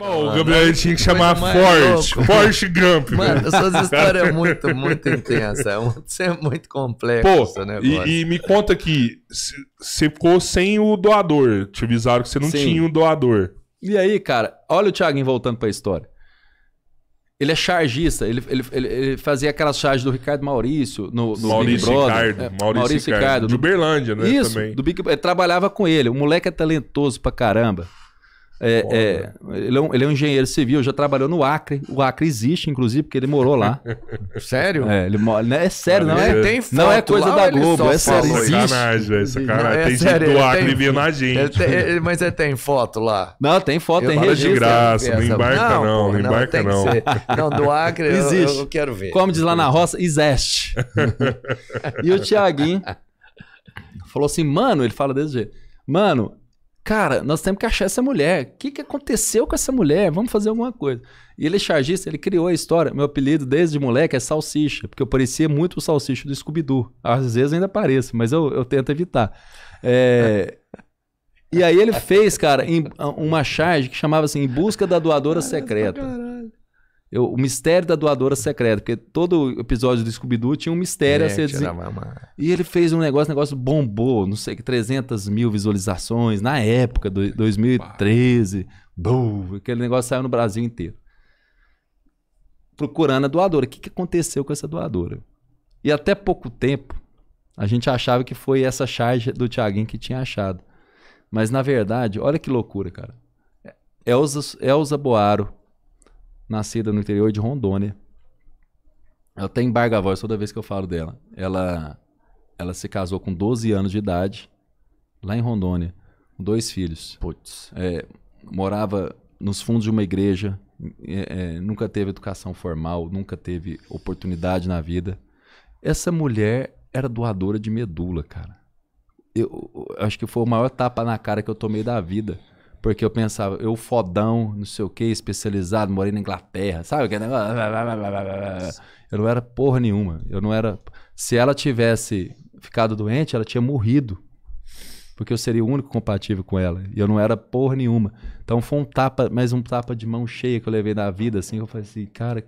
Bom, então, o Gabriel tinha que é chamar Forte, Forte Gump. Mano, essas histórias é muito, muito intensa. É muito, é muito complexo Pô, esse negócio. E, e me conta que você ficou sem o doador. Te avisaram que você não Sim. tinha um doador. E aí, cara, olha o Thiago voltando pra história. Ele é chargista, ele, ele, ele, ele fazia aquelas charges do Ricardo Maurício, no, no Maurício Big Brother. Ricardo, é, Maurício, Maurício Ricardo. Ricardo. Do, de Uberlândia, né? Isso, também. do Big Ele trabalhava com ele. O moleque é talentoso pra caramba. É, é, ele, é um, ele, é um, engenheiro civil, já trabalhou no Acre. O Acre existe, inclusive, porque ele morou lá. sério? É, ele mora. Né? É sério, não é, é? Tem foto não é coisa lá, da Globo, é sério. Existe. Sacanagem, velho. É, tem sério, gente do Acre vindo na gente. Ele tem, ele, mas ele tem foto lá. Não, tem foto, eu tem registro. de graça, não embarca não, não, não embarca não. Não, do Acre existe. Eu, eu quero ver. Como diz lá na roça, existe. e o Tiaguinho falou assim, mano, ele fala desse jeito. Mano, Cara, nós temos que achar essa mulher. O que, que aconteceu com essa mulher? Vamos fazer alguma coisa. E ele é chargista, ele criou a história. Meu apelido desde moleque é Salsicha, porque eu parecia muito o Salsicha do Scooby-Doo. Às vezes ainda pareço, mas eu, eu tento evitar. É... e aí ele fez, cara, em, uma charge que chamava assim, Em Busca da Doadora Secreta. Caralho. Eu, o mistério da doadora secreta, porque todo episódio do Scooby-Doo tinha um mistério é, a ser desen... E ele fez um negócio, negócio bombou, não sei, 300 mil visualizações na época, do, 2013. Bum, aquele negócio saiu no Brasil inteiro. Procurando a doadora. O que, que aconteceu com essa doadora? E até pouco tempo, a gente achava que foi essa charge do Thiaguinho que tinha achado. Mas na verdade, olha que loucura, cara. É, Elza, Elza Boaro nascida no interior de Rondônia. Ela tem embarga a voz toda vez que eu falo dela. Ela, ela se casou com 12 anos de idade, lá em Rondônia, com dois filhos. Putz. É, morava nos fundos de uma igreja, é, é, nunca teve educação formal, nunca teve oportunidade na vida. Essa mulher era doadora de medula, cara. Eu, eu acho que foi o maior tapa na cara que eu tomei da vida. Porque eu pensava, eu fodão, não sei o que, especializado, morei na Inglaterra, sabe aquele negócio? Eu não era porra nenhuma. Eu não era. Se ela tivesse ficado doente, ela tinha morrido. Porque eu seria o único compatível com ela. E eu não era porra nenhuma. Então foi um tapa, mais um tapa de mão cheia que eu levei na vida, assim. Eu falei assim, cara,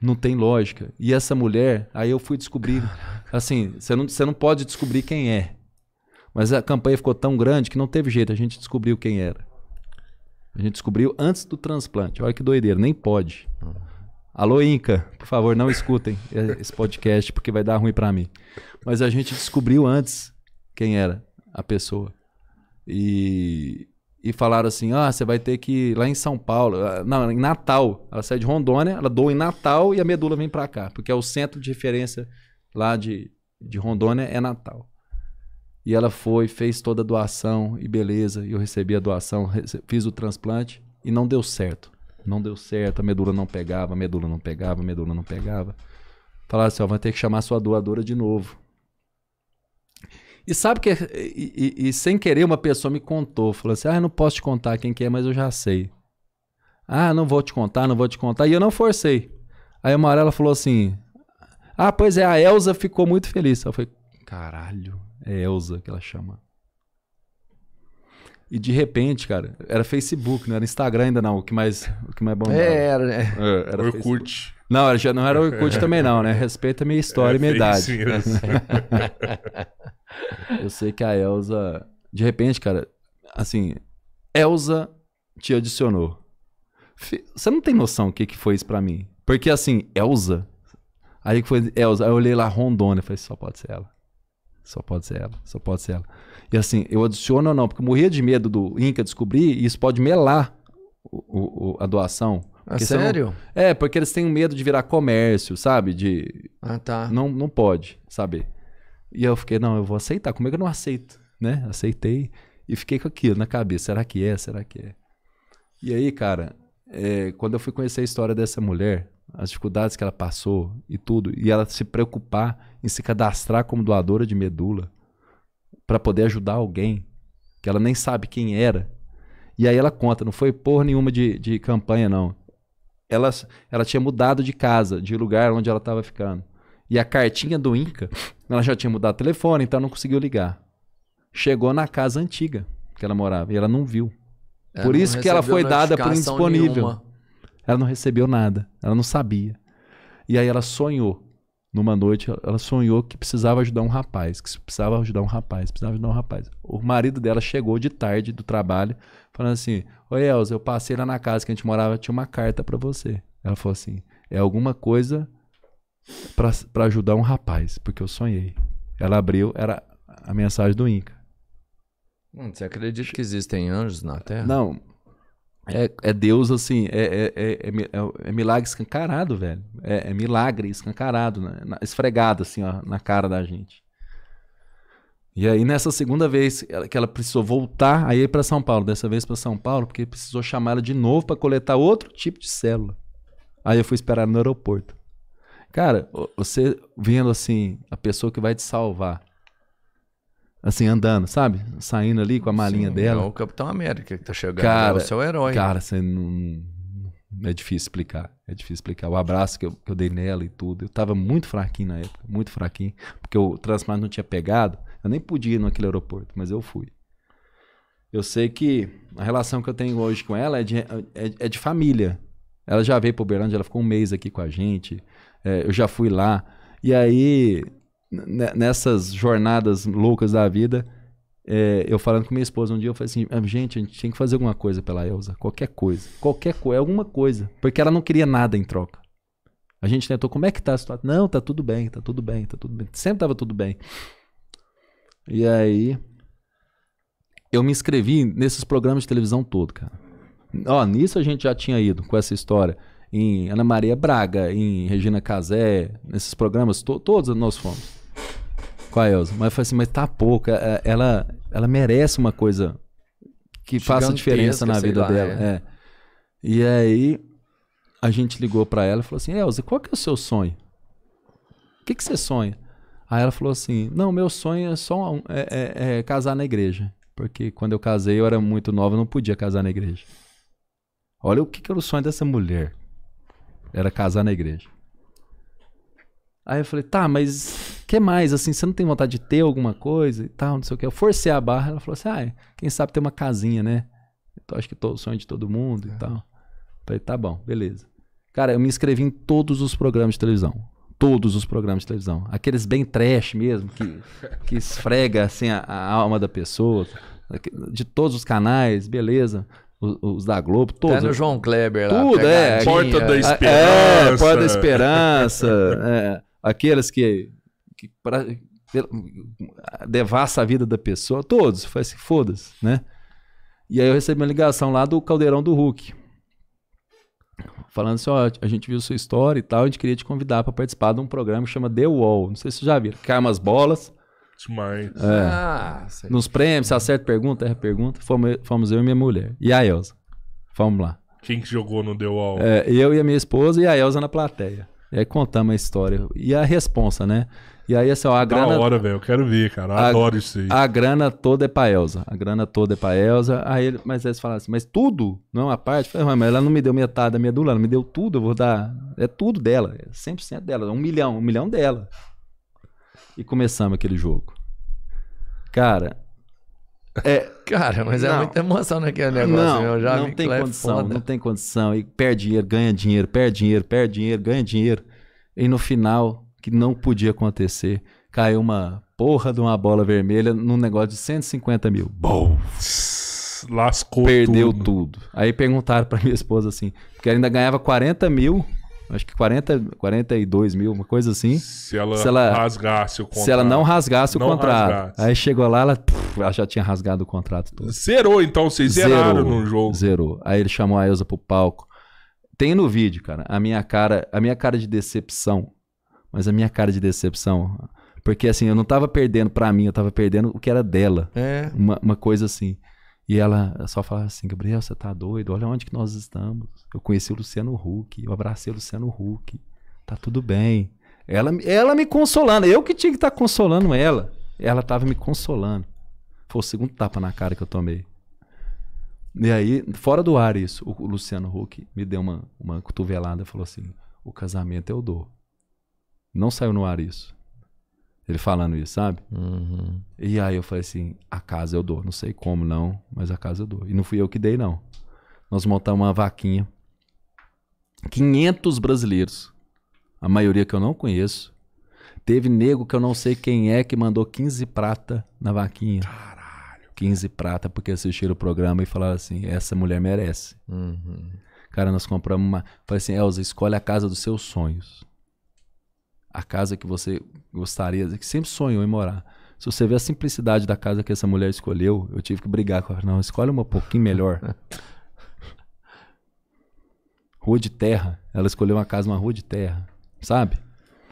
não tem lógica. E essa mulher, aí eu fui descobrir. Assim, você não, você não pode descobrir quem é. Mas a campanha ficou tão grande que não teve jeito, a gente descobriu quem era. A gente descobriu antes do transplante. Olha que doideira, nem pode. Alô, Inca, por favor, não escutem esse podcast porque vai dar ruim para mim. Mas a gente descobriu antes quem era a pessoa. E, e falaram assim: ah, você vai ter que ir lá em São Paulo, ah, não, em Natal. Ela sai de Rondônia, ela doa em Natal e a medula vem para cá, porque é o centro de referência lá de, de Rondônia é Natal. E ela foi, fez toda a doação e beleza. E eu recebi a doação, fiz o transplante e não deu certo. Não deu certo, a medula não pegava, a medula não pegava, a medula não pegava. Falaram assim: ó, vai ter que chamar sua doadora de novo. E sabe que. E, e, e, sem querer, uma pessoa me contou. Falou assim: ah, eu não posso te contar quem que é, mas eu já sei. Ah, não vou te contar, não vou te contar. E eu não forcei. Aí a Amarela ela falou assim: ah, pois é, a Elsa ficou muito feliz. Eu falei: caralho, é Elsa que ela chama. E de repente, cara, era Facebook, não era Instagram ainda não, o que mais, o que mais bombava. É, era, né? É, era Orkut. Facebook. Não, já não era Orkut também não, né? Respeita a minha história é, e minha é, idade. Eu sei que a Elsa, de repente, cara, assim, Elsa te adicionou. Você não tem noção o que, que foi isso para mim. Porque assim, Elsa, aí que foi Elsa, aí eu olhei lá Rondônia, falei, só pode ser ela. Só pode ser ela, só pode ser ela. E assim, eu adiciono ou não, porque eu morria de medo do Inca descobrir e isso pode melar o, o, a doação. Ah, sério? Não... É, porque eles têm medo de virar comércio, sabe? De... Ah, tá. Não, não pode, sabe? E eu fiquei, não, eu vou aceitar. Como é que eu não aceito? Né? Aceitei e fiquei com aquilo na cabeça. Será que é? Será que é? E aí, cara, é, quando eu fui conhecer a história dessa mulher, as dificuldades que ela passou e tudo, e ela se preocupar em se cadastrar como doadora de medula para poder ajudar alguém que ela nem sabe quem era. E aí ela conta, não foi por nenhuma de, de campanha, não. Ela, ela tinha mudado de casa, de lugar onde ela estava ficando. E a cartinha do Inca, ela já tinha mudado o telefone, então não conseguiu ligar. Chegou na casa antiga que ela morava e ela não viu. por não isso que ela foi dada por indisponível. Nenhuma. Ela não recebeu nada, ela não sabia. E aí ela sonhou. Numa noite, ela sonhou que precisava ajudar um rapaz, que precisava ajudar um rapaz, precisava ajudar um rapaz. O marido dela chegou de tarde do trabalho, falando assim: Oi, Elza, eu passei lá na casa que a gente morava, tinha uma carta para você. Ela falou assim: É alguma coisa para ajudar um rapaz, porque eu sonhei. Ela abriu, era a mensagem do Inca. Hum, você acredita que existem anjos na Terra? Não, é, é, Deus, assim, é, é, é milagre escancarado, velho. É, milagre escancarado, né? esfregado, assim, ó, na cara da gente. E aí, nessa segunda vez que ela precisou voltar, aí para São Paulo, dessa vez para São Paulo, porque precisou chamar ela de novo para coletar outro tipo de célula. Aí eu fui esperar no aeroporto. Cara, você vendo, assim, a pessoa que vai te salvar assim, andando, sabe? Saindo ali com a malinha Sim, dela. É o Capitão América que tá chegando. Cara, é o seu herói. Cara, você não. É difícil explicar. É difícil explicar. O abraço que eu, que eu dei nela e tudo. Eu tava muito fraquinho na época, muito fraquinho. Porque o transplante não tinha pegado. Eu nem podia ir naquele aeroporto, mas eu fui. Eu sei que a relação que eu tenho hoje com ela é de, é, é de família. Ela já veio para Berlândia, ela ficou um mês aqui com a gente. É, eu já fui lá. E aí, nessas jornadas loucas da vida, é, eu falando com minha esposa um dia, eu falei assim: ah, gente, a gente tinha que fazer alguma coisa pela Elsa, qualquer coisa, qualquer coisa, é alguma coisa, porque ela não queria nada em troca. A gente tentou, como é que tá a situação? Não, tá tudo bem, tá tudo bem, tá tudo bem. Sempre tava tudo bem. E aí, eu me inscrevi nesses programas de televisão todo, cara. Ó, nisso a gente já tinha ido com essa história. Em Ana Maria Braga, em Regina Casé, nesses programas, to todos nós fomos com a Elsa. Mas eu falei assim, mas tá pouco. É, é, ela, ela merece uma coisa que faça diferença na vida lá, dela. É. é. E aí a gente ligou para ela e falou assim, Elsa, qual que é o seu sonho? O que, que você sonha? Aí ela falou assim, não, meu sonho é só um, é, é, é casar na igreja. Porque quando eu casei, eu era muito nova, não podia casar na igreja. Olha o que, que era o sonho dessa mulher. Era casar na igreja. Aí eu falei, tá, mas que mais? Assim, você não tem vontade de ter alguma coisa e tal, não sei o que. Eu forcei a barra, ela falou assim, ah, quem sabe ter uma casinha, né? Então, acho que é o sonho de todo mundo é. e tal. Eu falei, tá bom, beleza. Cara, eu me inscrevi em todos os programas de televisão. Todos os programas de televisão. Aqueles bem trash mesmo, que, que esfrega assim a, a alma da pessoa. De todos os canais, beleza. Os, os, da Globo, todos. Tá no João Kleber lá. Tudo, é. é, é Porta da Esperança. É, Porta da Esperança. é aqueles que, que pra, devassa a vida da pessoa, todos, faz assim, foda-se, né? E aí eu recebi uma ligação lá do Caldeirão do Hulk. Falando assim, ó, a gente viu sua história e tal, a gente queria te convidar para participar de um programa que chama The Wall. Não sei se você já viu. Cai umas bolas. Demais. É, ah, nos prêmios, acerta pergunta, erra pergunta. Fomos, fomos eu e minha mulher. E a Elza. Fomos lá. Quem que jogou no The Wall? É, eu e a minha esposa e a Elza na plateia. E aí contamos a história. E a responsa, né? E aí, assim, ó, a grana. Da hora, velho, eu quero ver, cara. Eu a, adoro isso aí. A grana toda é pra Elza. A grana toda é pra Elza. Aí ele, mas eles falaram assim, mas tudo? Não é uma parte? Eu falei, mas ela não me deu metade da minha dula, não me deu tudo, eu vou dar. É tudo dela, é 100% dela, um milhão, um milhão dela. E começamos aquele jogo. Cara. É, cara, mas é não, é muita emoção naquele negócio. Não, eu já não tem é condição, foda. não tem condição. E perde dinheiro, ganha dinheiro, perde dinheiro, perde dinheiro, ganha dinheiro. E no final, que não podia acontecer, caiu uma porra de uma bola vermelha num negócio de 150 mil. Bom! Lascou Perdeu tudo. tudo. Aí perguntaram pra minha esposa assim, porque ainda ganhava 40 mil acho que 40, 42 mil, uma coisa assim. Se ela, se ela rasgasse o contrato. Se ela não rasgasse o não contrato. Rasgasse. Aí chegou lá, ela, ela, já tinha rasgado o contrato todo. Zerou, então, vocês zerou, zeraram no jogo. Zerou. Aí ele chamou a Elza pro palco. Tem no vídeo, cara, a minha cara, a minha cara de decepção. Mas a minha cara de decepção. Porque assim, eu não tava perdendo pra mim, eu tava perdendo o que era dela. É. Uma, uma coisa assim. E ela só falava assim, Gabriel, você tá doido? Olha onde que nós estamos. Eu conheci o Luciano Huck, eu abracei o Luciano Huck. Tá tudo bem. Ela, ela me consolando. Eu que tinha que estar tá consolando ela. Ela tava me consolando. Foi o segundo tapa na cara que eu tomei. E aí, fora do ar isso, o Luciano Huck me deu uma, uma cotovelada e falou assim: o casamento eu dou. Não saiu no ar isso. Ele falando isso, sabe? Uhum. E aí eu falei assim: a casa eu dou. Não sei como não, mas a casa eu dou. E não fui eu que dei, não. Nós montamos uma vaquinha. 500 brasileiros, a maioria que eu não conheço. Teve nego que eu não sei quem é que mandou 15 prata na vaquinha. Cara 15 prata porque assistiram o programa e falaram assim: essa mulher merece. Uhum. Cara, nós compramos uma. Falei assim: Elza, escolhe a casa dos seus sonhos. A casa que você gostaria, que sempre sonhou em morar. Se você vê a simplicidade da casa que essa mulher escolheu, eu tive que brigar com ela. Não, escolhe uma pouquinho melhor. rua de terra. Ela escolheu uma casa, uma rua de terra. Sabe?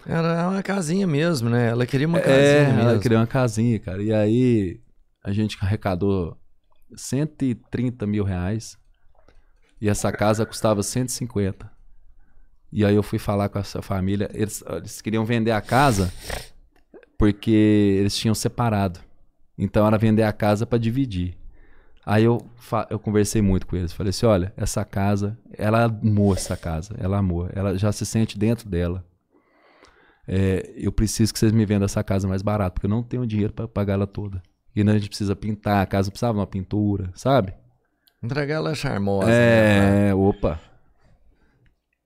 Era uma casinha mesmo, né? Ela queria uma é, casinha. É, mesmo. ela queria uma casinha, cara. E aí a gente arrecadou 130 mil reais e essa casa custava 150. E aí eu fui falar com essa família. Eles, eles queriam vender a casa porque eles tinham separado. Então era vender a casa para dividir. Aí eu, eu conversei muito com eles. Falei assim: olha, essa casa, ela amou essa casa, ela amou, ela já se sente dentro dela. É, eu preciso que vocês me vendam essa casa mais barato, porque eu não tenho dinheiro para pagar ela toda. E não né, a gente precisa pintar, a casa precisava de uma pintura, sabe? Entregar ela charmosa. É, né? opa.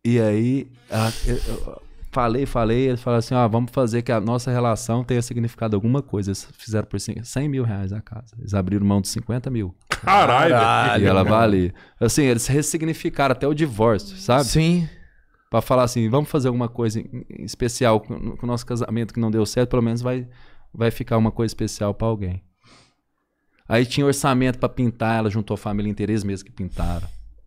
E aí, a, eu falei, falei, ele falou assim, ó, vamos fazer que a nossa relação tenha significado alguma coisa. Eles fizeram por 100 mil reais a casa. Eles abriram mão de 50 mil. Caralho! Caralho e ela vale. Assim, eles ressignificaram até o divórcio, sabe? Sim. Pra falar assim, vamos fazer alguma coisa especial com o nosso casamento que não deu certo, pelo menos vai, vai ficar uma coisa especial para alguém. Aí tinha orçamento para pintar, ela juntou a família inteira, eles mesmos que pintaram.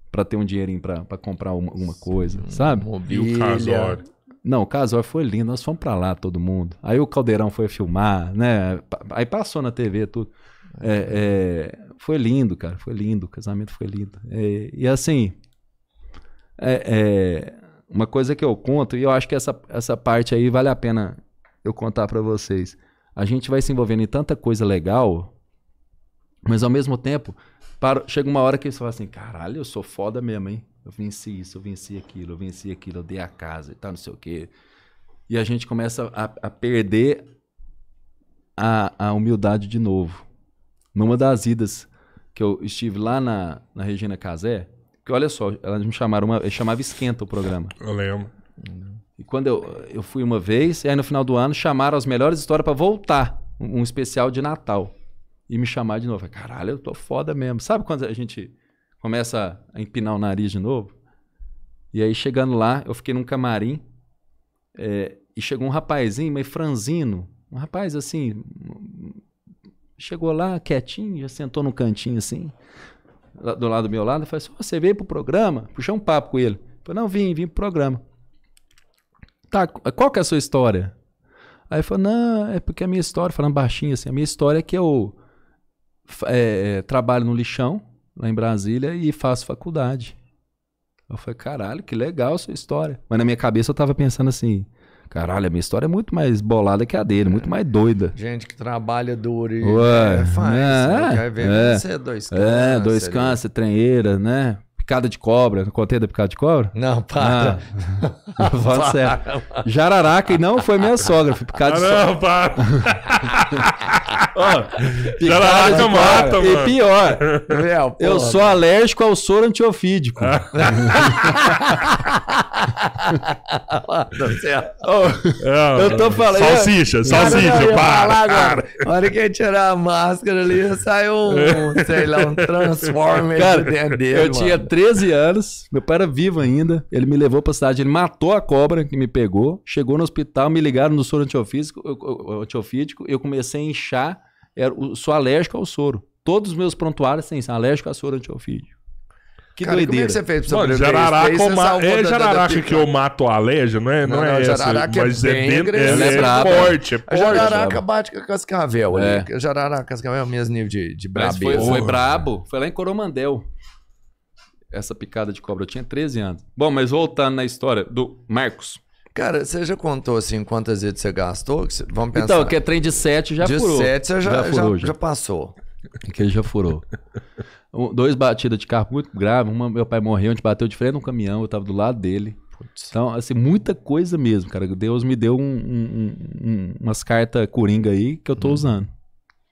para ter um dinheirinho para comprar alguma coisa, Sim, sabe? Mobília. o casório. Não, o casório foi lindo, nós fomos para lá, todo mundo. Aí o Caldeirão foi filmar, né? Aí passou na TV tudo. É, é, foi lindo, cara, foi lindo, o casamento foi lindo. É, e assim, é, é, uma coisa que eu conto, e eu acho que essa, essa parte aí vale a pena eu contar para vocês. A gente vai se envolvendo em tanta coisa legal mas ao mesmo tempo, para, chega uma hora que você fala assim: caralho, eu sou foda mesmo, hein? Eu venci isso, eu venci aquilo, eu venci aquilo, eu dei a casa e tal, não sei o quê. E a gente começa a, a perder a, a humildade de novo. Numa das idas que eu estive lá na, na Regina Casé, que olha só, elas me chamaram, uma, chamava Esquenta o programa. Eu lembro. E quando eu, eu fui uma vez, e aí no final do ano chamaram as melhores histórias para voltar, um, um especial de Natal e me chamar de novo. Caralho, eu tô foda mesmo. Sabe quando a gente começa a empinar o nariz de novo? E aí, chegando lá, eu fiquei num camarim é, e chegou um rapazinho meio franzino. Um rapaz assim. Chegou lá quietinho, já sentou num cantinho assim, do lado do meu lado. e falou assim: Você veio pro programa? Puxei um papo com ele. Eu falei: Não, vim, vim pro programa. Tá, qual que é a sua história? Aí ele falou: Não, é porque a minha história, falando baixinho assim, a minha história é que eu é, é, trabalho no lixão, lá em Brasília, e faço faculdade. Eu falei, caralho, que legal a sua história. Mas na minha cabeça eu tava pensando assim, caralho, a minha história é muito mais bolada que a dele, é. muito mais doida. Gente que trabalha duro e Ué, é, faz. Né? É, né? é, dois câncer. É, dois câncer, é tranheira, né? Picada de cobra, não contei da picada de cobra? Não, para. Ah, para, sério. Jararaca, e não foi minha sogra, foi picada de sogra. Não, para. oh, jararaca mata, mano. E pior, real. eu sou alérgico ao soro antiofídico. oh, eu tô falando. Salsicha, salsicha, para. para. Olha que tirar a máscara ali, saiu um, sei lá, um Transformer cara, dentro dele. Eu mano. tinha 13 anos, meu pai era vivo ainda. Ele me levou pra cidade, ele matou a cobra que me pegou. Chegou no hospital, me ligaram no soro antiofísico, antiofídico. Eu comecei a inchar. Era, sou alérgico ao soro. Todos os meus prontuários têm alérgico ao soro antiofídico. Que Cara, doideira. como é que você fez pra você é Jararaca, fez, ma... é jararaca que eu mato a não é? Não, não, não é jararaca é mas é bem, é, é, é, forte, é forte. A jararaca bate com cascavel é. ali. Jararaca, cascavel é o mesmo nível de, de brabo. Foi, foi, brabo, foi lá em Coromandel essa picada de cobra. Eu tinha 13 anos. Bom, mas voltando na história do Marcos. Cara, você já contou assim quantas vezes você gastou? Vamos pensar. Então, que é trem de 7 já de furou. De 7 você já, já, furou, já, já. passou. Que ele já furou. um, dois batidas de carro muito grave. Uma, meu pai morreu, a gente bateu de frente no caminhão, eu tava do lado dele. Putz. Então, assim, muita coisa mesmo, cara. Deus me deu um, um, umas cartas coringa aí que eu tô hum. usando.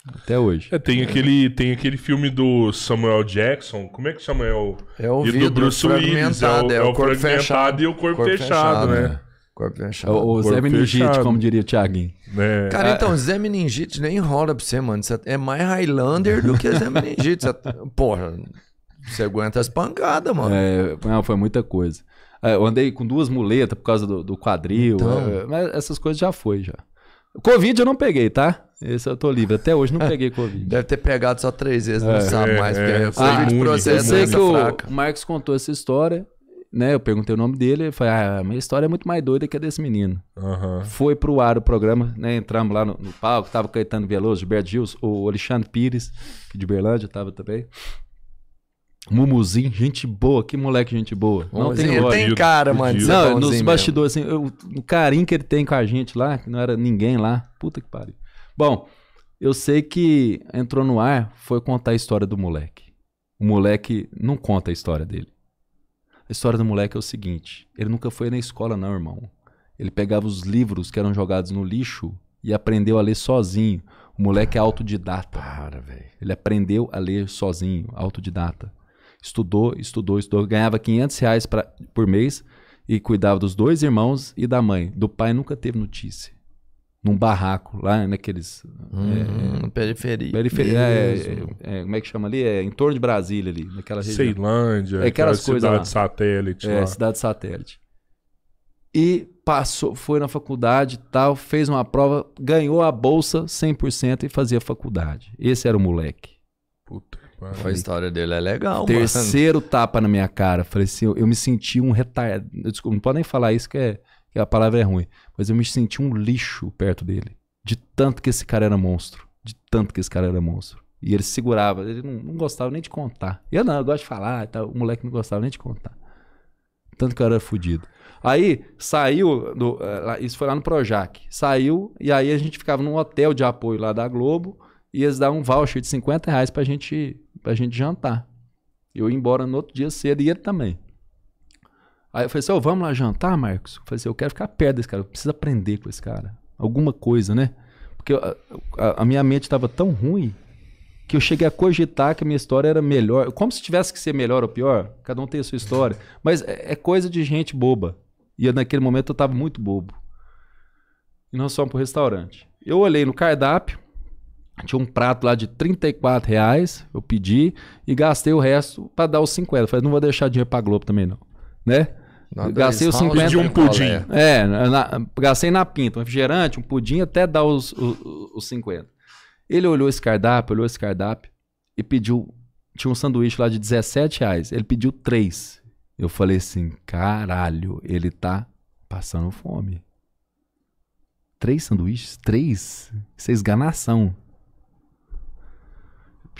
Até hoje. É, tem, aquele, tem aquele filme do Samuel Jackson. Como é que chama? É o, é o é vidro, do Bruce Willis. É o, é, é o, o corpo fechado e o corpo, corpo fechado, né? É. Corpo fechado. O, o corpo Zé Meningite, como diria o Thiaguinho. É. Cara, ah, então, Zé Meningite nem rola pra você, mano. Você é mais Highlander do que Zé Meningite. Você, tá- porra, você aguenta as pancadas, mano. É, não, foi muita coisa. Eu andei com duas muletas por causa do, do quadril. Então. Mas essas coisas já foi, já. Covid eu não peguei, tá? Esse eu tô livre. Até hoje não peguei Covid. Deve ter pegado só três vezes, não é, sabe mais. Porque é, é foi ah, processo né? eu sei que o Marcos contou essa história, né? Eu perguntei o nome dele, ele falou: Ah, minha história é muito mais doida que a desse menino. Uhum. Foi pro ar o programa, né? Entramos lá no, no palco, tava Caetano Veloso, Gilberto Gils, o Alexandre Pires, de Berlândia tava também. Mumuzinho, gente boa, que moleque gente boa. Não tem, ele tem cara, mano. Tá não, nos assim bastidores, assim, eu, o carinho que ele tem com a gente lá, que não era ninguém lá. Puta que pariu. Bom, eu sei que entrou no ar, foi contar a história do moleque. O moleque não conta a história dele. A história do moleque é o seguinte: ele nunca foi na escola, não, irmão. Ele pegava os livros que eram jogados no lixo e aprendeu a ler sozinho. O moleque é autodidata. Para, velho. Ele aprendeu a ler sozinho, autodidata. Estudou, estudou, estudou. Ganhava 500 reais pra, por mês e cuidava dos dois irmãos e da mãe. Do pai nunca teve notícia. Num barraco, lá naqueles. Hum, é, periferia. Periferia. É, é, é, como é que chama ali? É em torno de Brasília ali, naquela região. Ceilândia, é, aquelas aquela coisas cidade lá. satélite. É, lá. cidade satélite. E passou, foi na faculdade tal, fez uma prova, ganhou a bolsa 100% e fazia faculdade. Esse era o moleque. Puta. Mano, a história dele é legal, Terceiro mano. tapa na minha cara. Falei assim, eu, eu me senti um retardado. Desculpa, não pode nem falar isso que, é, que a palavra é ruim. Mas eu me senti um lixo perto dele. De tanto que esse cara era monstro. De tanto que esse cara era monstro. E ele segurava, ele não, não gostava nem de contar. Eu não, eu gosto de falar então O moleque não gostava nem de contar. Tanto que eu era fodido. Aí saiu, do, eh, isso foi lá no Projac. Saiu, e aí a gente ficava num hotel de apoio lá da Globo. E eles davam um voucher de 50 reais pra gente pra gente jantar. Eu ia embora no outro dia cedo e ele também. Aí eu falei assim, oh, vamos lá jantar, Marcos? Eu falei assim, eu quero ficar perto desse cara, eu preciso aprender com esse cara. Alguma coisa, né? Porque a, ah, a, ah, a minha mente estava tão ruim que eu cheguei a cogitar que a minha história era melhor. Como se tivesse que ser melhor ou pior, cada um tem a sua história. Mas é, é coisa de gente boba. E eu, naquele momento eu estava muito bobo. E nós fomos pro restaurante. Eu olhei no cardápio, tinha um prato lá de 34 reais, eu pedi e gastei o resto para dar os 50. Eu falei, não vou deixar dinheiro para Globo também não, né? Nada gastei os 50 de um é? pudim. É, na, gastei na pinta, um refrigerante, um pudim até dar os, os, os 50. Ele olhou esse cardápio, olhou esse cardápio e pediu, tinha um sanduíche lá de 17 reais, ele pediu 3. Eu falei assim, caralho, ele tá passando fome. Três sanduíches? Três? Isso é esganação.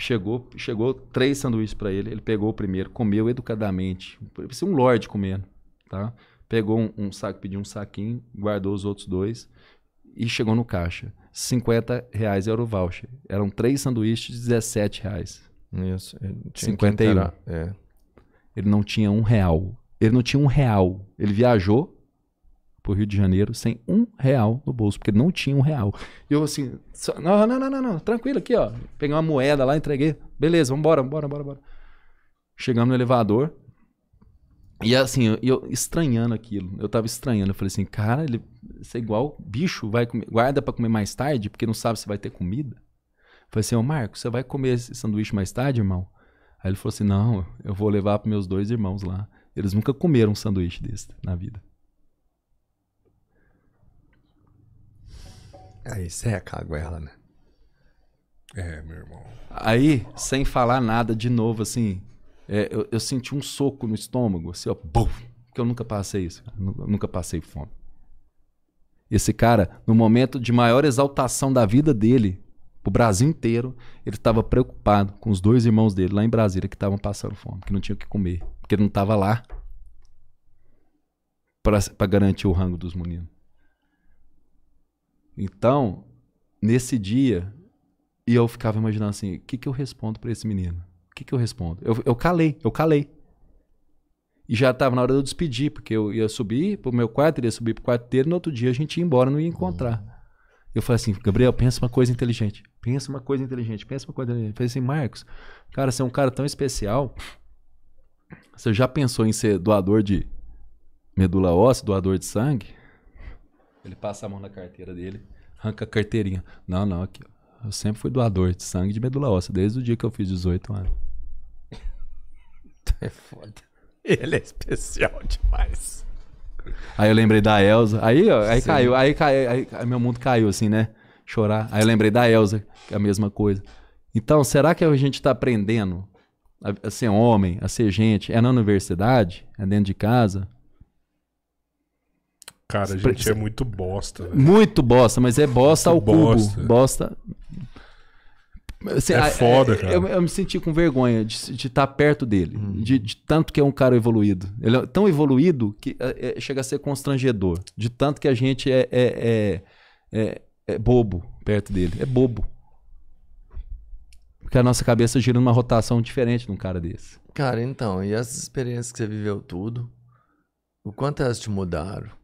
Chegou, chegou três sanduíches para ele. Ele pegou o primeiro, comeu educadamente. Parecia um lorde comendo, tá? Pegou um, um, saco, pediu um saquinho, guardou os outros dois e chegou no caixa. 50 reais era o voucher. Eram três sanduíches de 17 reais. Isso. 51. É. Ele não tinha um real. Ele não tinha um real. Ele viajou, pro Rio de Janeiro sem um real no bolso, porque não tinha um real. E eu assim, não, não, não, não, não, tranquilo aqui, ó. Peguei uma moeda lá, entreguei. Beleza, vambora, vambora, vambora, vambora. Chegamos no elevador. E assim, eu, estranhando aquilo. Eu tava estranhando. Eu falei assim, cara, ele, isso é igual bicho, vai comer, guarda para comer mais tarde, porque não sabe se vai ter comida. Eu falei assim, ô oh, Marco, você vai comer esse sanduíche mais tarde, irmão? Aí ele falou assim, não, eu vou levar para meus dois irmãos lá. Eles nunca comeram um sanduíche desse na vida. Aí seca é a guerra, né? É, meu irmão. Aí, sem falar nada de novo, assim, é, eu, eu, senti um soco no estômago, assim, ó, bum, porque eu nunca passei isso, eu nunca passei fome. Esse cara, no momento de maior exaltação da vida dele, o Brasil inteiro, ele estava preocupado com os dois irmãos dele lá em Brasília que estavam passando fome, que não tinham o que comer, porque ele não estava lá para garantir o rango dos meninos. Então, nesse dia, e eu ficava imaginando assim: o que, que eu respondo para esse menino? O que, que eu respondo? Eu, eu calei, eu calei. E já estava na hora de eu despedir, porque eu ia subir pro meu quarto, ele ia subir pro quarto dele, no outro dia a gente ia embora, não ia encontrar. Eu falei assim, Gabriel, pensa uma coisa inteligente. Pensa uma coisa inteligente, pensa uma coisa inteligente. Eu falei assim, Marcos, cara, você é um cara tão especial. Você já pensou em ser doador de medula óssea, doador de sangue? Ele passa a mão na carteira dele, arranca a carteirinha. Não, não, aqui, eu sempre fui doador de sangue de medula óssea, desde o dia que eu fiz 18 anos. é foda. Ele é especial demais. Aí eu lembrei da Elsa. Aí, ó, aí caiu, aí caiu, aí, aí, meu mundo caiu assim, né? Chorar. Aí eu lembrei da Elsa, que é a mesma coisa. Então, será que a gente está aprendendo a, a ser homem, a ser gente? É na universidade? É dentro de casa? Cara, a gente é muito bosta. Muito bosta, mas é bosta ao bosta. cubo. Bosta. Assim, é foda, é, cara. Eu, eu, me senti com vergonha de, estar tá perto dele. Hum. De, de, tanto que é um cara evoluído. Ele é tão evoluído que é, é chega a ser constrangedor. De tanto que a gente é, é, é, é, é bobo perto dele. É bobo. Porque a nossa cabeça gira numa rotação diferente num cara desse. Cara, então, e essas experiências que você viveu tudo, o quanto elas te mudaram?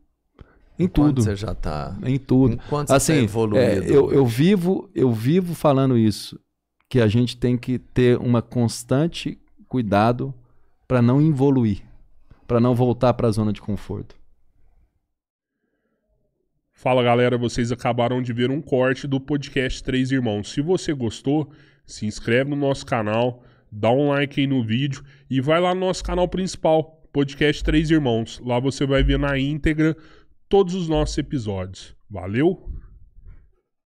Em Enquanto tudo. Você já está. Em tudo. Enquanto você tá assim, tá É, eu, eu, vivo, eu vivo falando isso, que a gente tem que ter uma constante cuidado para não evoluir, para não voltar para a zona de conforto. Fala galera, vocês acabaram de ver um corte do podcast Três Irmãos. Se você gostou, se inscreve no nosso canal, dá um like aí no vídeo e vai lá no nosso canal principal, Podcast Três Irmãos. Lá você vai ver na íntegra todos os nossos episódios. Valeu!